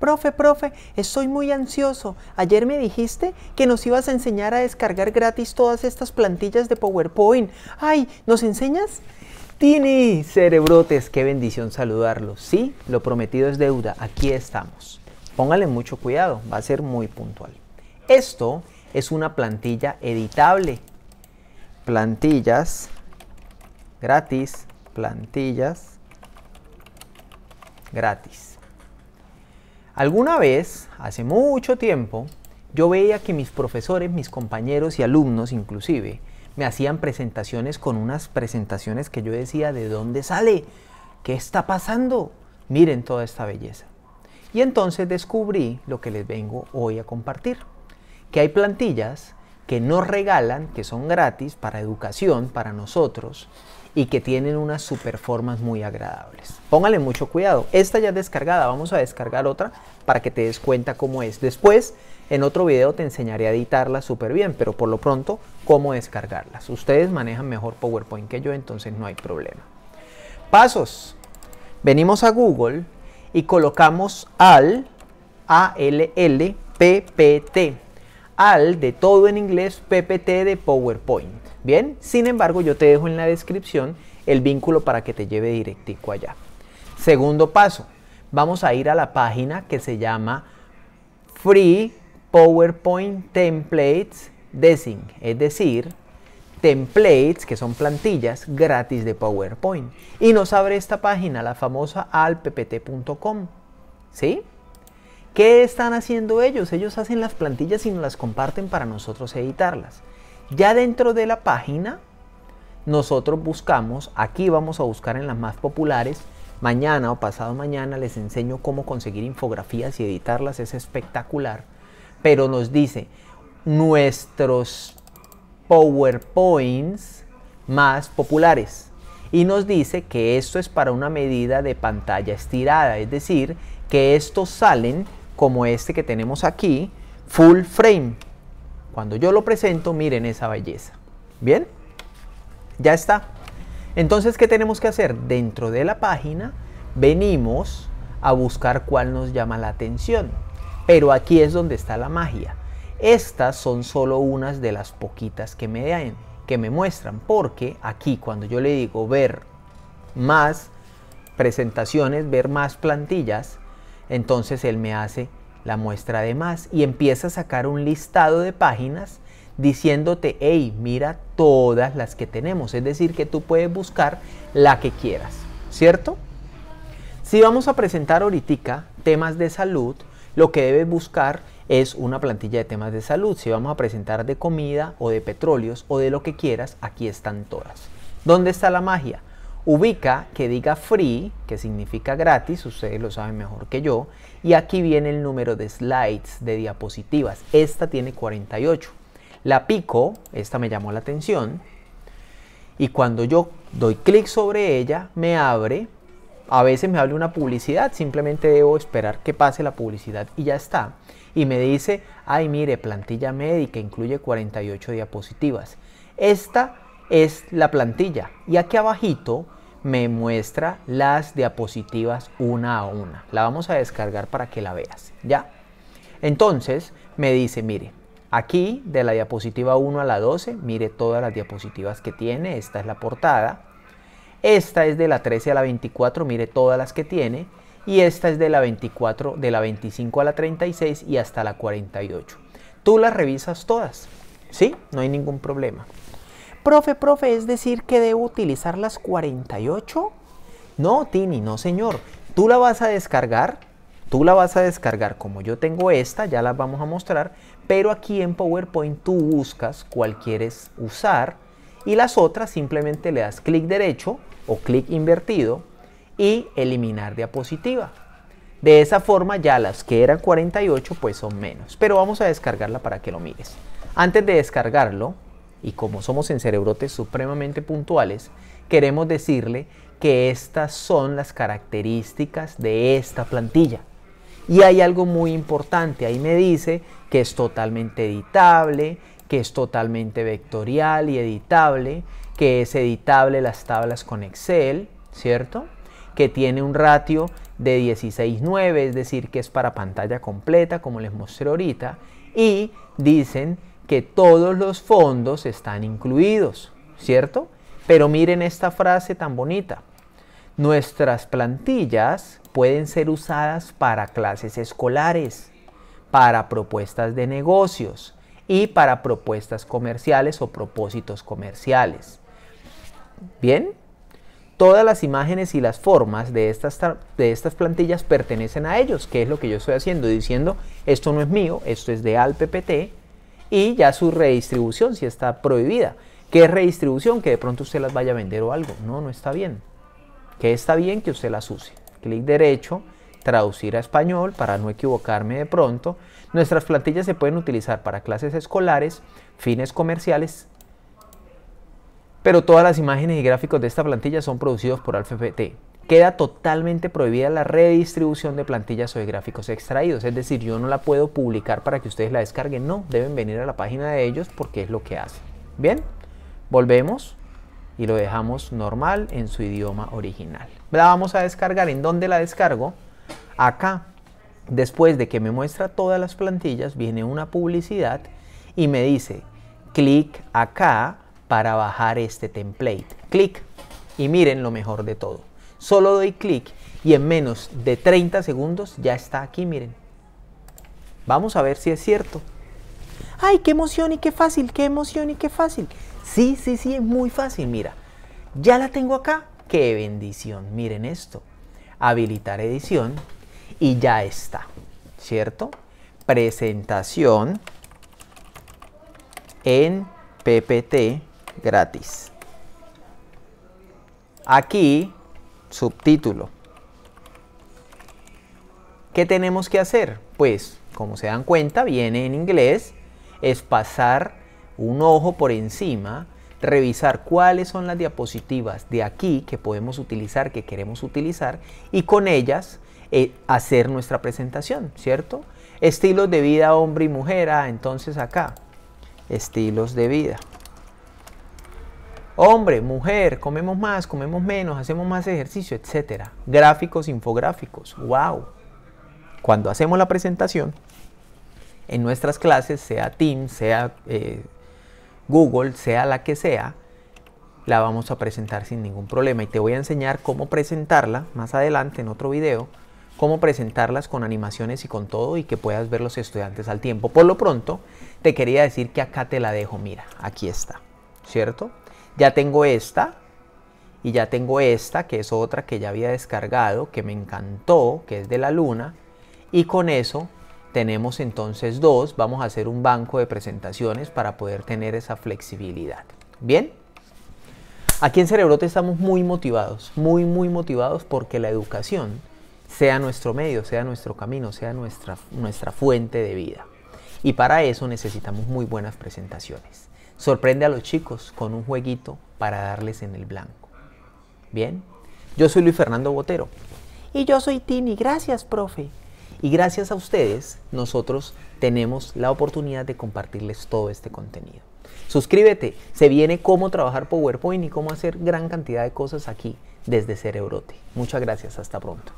Profe, profe, estoy muy ansioso. Ayer me dijiste que nos ibas a enseñar a descargar gratis todas estas plantillas de PowerPoint. Ay, ¿nos enseñas? Tini, cerebrotes, qué bendición saludarlos. Sí, lo prometido es deuda, aquí estamos. Póngale mucho cuidado, va a ser muy puntual. Esto es una plantilla editable. Plantillas gratis, plantillas gratis. Alguna vez, hace mucho tiempo, yo veía que mis profesores, mis compañeros y alumnos inclusive, me hacían presentaciones con unas presentaciones que yo decía, ¿de dónde sale? ¿Qué está pasando? Miren toda esta belleza. Y entonces descubrí lo que les vengo hoy a compartir, que hay plantillas que nos regalan, que son gratis para educación, para nosotros, y que tienen unas super formas muy agradables. Póngale mucho cuidado. Esta ya es descargada, vamos a descargar otra para que te des cuenta cómo es. Después, en otro video te enseñaré a editarla súper bien, pero por lo pronto, cómo descargarlas. Ustedes manejan mejor PowerPoint que yo, entonces no hay problema. Pasos. Venimos a Google y colocamos al, a PPT. Al de todo en inglés, PPT de PowerPoint. Bien, sin embargo, yo te dejo en la descripción el vínculo para que te lleve directico allá. Segundo paso, vamos a ir a la página que se llama Free PowerPoint Templates Design, es decir, templates que son plantillas gratis de PowerPoint. Y nos abre esta página, la famosa alppt.com. ¿Sí? ¿Qué están haciendo ellos? Ellos hacen las plantillas y nos las comparten para nosotros editarlas. Ya dentro de la página, nosotros buscamos, aquí vamos a buscar en las más populares, mañana o pasado mañana les enseño cómo conseguir infografías y editarlas, es espectacular, pero nos dice nuestros PowerPoints más populares y nos dice que esto es para una medida de pantalla estirada, es decir, que estos salen como este que tenemos aquí, full frame, cuando yo lo presento, miren esa belleza. ¿Bien? Ya está. Entonces, ¿qué tenemos que hacer? Dentro de la página venimos a buscar cuál nos llama la atención. Pero aquí es donde está la magia. Estas son solo unas de las poquitas que me que me muestran, porque aquí cuando yo le digo ver más presentaciones, ver más plantillas, entonces él me hace la muestra además y empieza a sacar un listado de páginas diciéndote, hey, mira todas las que tenemos. Es decir, que tú puedes buscar la que quieras, ¿cierto? Si vamos a presentar ahorita temas de salud, lo que debes buscar es una plantilla de temas de salud. Si vamos a presentar de comida o de petróleos o de lo que quieras, aquí están todas. ¿Dónde está la magia? ubica que diga free, que significa gratis, ustedes lo saben mejor que yo, y aquí viene el número de slides, de diapositivas. Esta tiene 48. La pico, esta me llamó la atención, y cuando yo doy clic sobre ella, me abre, a veces me abre una publicidad, simplemente debo esperar que pase la publicidad y ya está. Y me dice, ay mire, plantilla médica incluye 48 diapositivas. Esta es la plantilla y aquí abajito me muestra las diapositivas una a una. La vamos a descargar para que la veas, ¿ya? Entonces me dice, mire, aquí de la diapositiva 1 a la 12, mire todas las diapositivas que tiene, esta es la portada. Esta es de la 13 a la 24, mire todas las que tiene. Y esta es de la 24, de la 25 a la 36 y hasta la 48. Tú las revisas todas, ¿sí? No hay ningún problema. Profe, profe, es decir que debo utilizar las 48? No, Tini, no señor. Tú la vas a descargar, tú la vas a descargar como yo tengo esta, ya la vamos a mostrar, pero aquí en PowerPoint tú buscas cuál quieres usar y las otras simplemente le das clic derecho o clic invertido y eliminar diapositiva. De esa forma ya las que eran 48 pues son menos, pero vamos a descargarla para que lo mires. Antes de descargarlo, y como somos en cerebrotes supremamente puntuales, queremos decirle que estas son las características de esta plantilla. Y hay algo muy importante, ahí me dice que es totalmente editable, que es totalmente vectorial y editable, que es editable las tablas con Excel, ¿cierto? Que tiene un ratio de 16.9, es decir, que es para pantalla completa, como les mostré ahorita, y dicen que todos los fondos están incluidos, ¿cierto? Pero miren esta frase tan bonita. Nuestras plantillas pueden ser usadas para clases escolares, para propuestas de negocios y para propuestas comerciales o propósitos comerciales. Bien, todas las imágenes y las formas de estas, de estas plantillas pertenecen a ellos, que es lo que yo estoy haciendo, diciendo esto no es mío, esto es de ALPPT, y ya su redistribución si está prohibida. ¿Qué redistribución? Que de pronto usted las vaya a vender o algo. No, no está bien. Que está bien que usted las use. Clic derecho, traducir a español para no equivocarme de pronto. Nuestras plantillas se pueden utilizar para clases escolares, fines comerciales, pero todas las imágenes y gráficos de esta plantilla son producidos por AlphaPT queda totalmente prohibida la redistribución de plantillas o de gráficos extraídos. Es decir, yo no la puedo publicar para que ustedes la descarguen. No, deben venir a la página de ellos porque es lo que hacen. Bien, volvemos y lo dejamos normal en su idioma original. La vamos a descargar. ¿En dónde la descargo? Acá. Después de que me muestra todas las plantillas, viene una publicidad y me dice, clic acá para bajar este template. Clic y miren lo mejor de todo Solo doy clic y en menos de 30 segundos ya está aquí, miren. Vamos a ver si es cierto. ¡Ay, qué emoción y qué fácil! ¡Qué emoción y qué fácil! Sí, sí, sí, es muy fácil, mira. Ya la tengo acá. ¡Qué bendición! Miren esto. Habilitar edición y ya está, ¿cierto? Presentación en PPT gratis. Aquí subtítulo. ¿Qué tenemos que hacer? Pues, como se dan cuenta, viene en inglés, es pasar un ojo por encima, revisar cuáles son las diapositivas de aquí que podemos utilizar, que queremos utilizar, y con ellas eh, hacer nuestra presentación, ¿cierto? Estilos de vida hombre y mujer, ah, entonces acá, estilos de vida. Hombre, mujer, comemos más, comemos menos, hacemos más ejercicio, etc. Gráficos, infográficos. ¡Wow! Cuando hacemos la presentación, en nuestras clases, sea Teams, sea eh, Google, sea la que sea, la vamos a presentar sin ningún problema. Y te voy a enseñar cómo presentarla más adelante en otro video, cómo presentarlas con animaciones y con todo y que puedas ver los estudiantes al tiempo. Por lo pronto, te quería decir que acá te la dejo, mira, aquí está, ¿cierto? Ya tengo esta y ya tengo esta, que es otra que ya había descargado, que me encantó, que es de la luna. Y con eso tenemos entonces dos. Vamos a hacer un banco de presentaciones para poder tener esa flexibilidad. ¿Bien? Aquí en Cerebrote estamos muy motivados, muy, muy motivados porque la educación sea nuestro medio, sea nuestro camino, sea nuestra, nuestra fuente de vida. Y para eso necesitamos muy buenas presentaciones. Sorprende a los chicos con un jueguito para darles en el blanco. Bien, yo soy Luis Fernando Botero. Y yo soy Tini. Gracias, profe. Y gracias a ustedes, nosotros tenemos la oportunidad de compartirles todo este contenido. Suscríbete, se viene cómo trabajar PowerPoint y cómo hacer gran cantidad de cosas aquí desde Cerebrote. Muchas gracias, hasta pronto.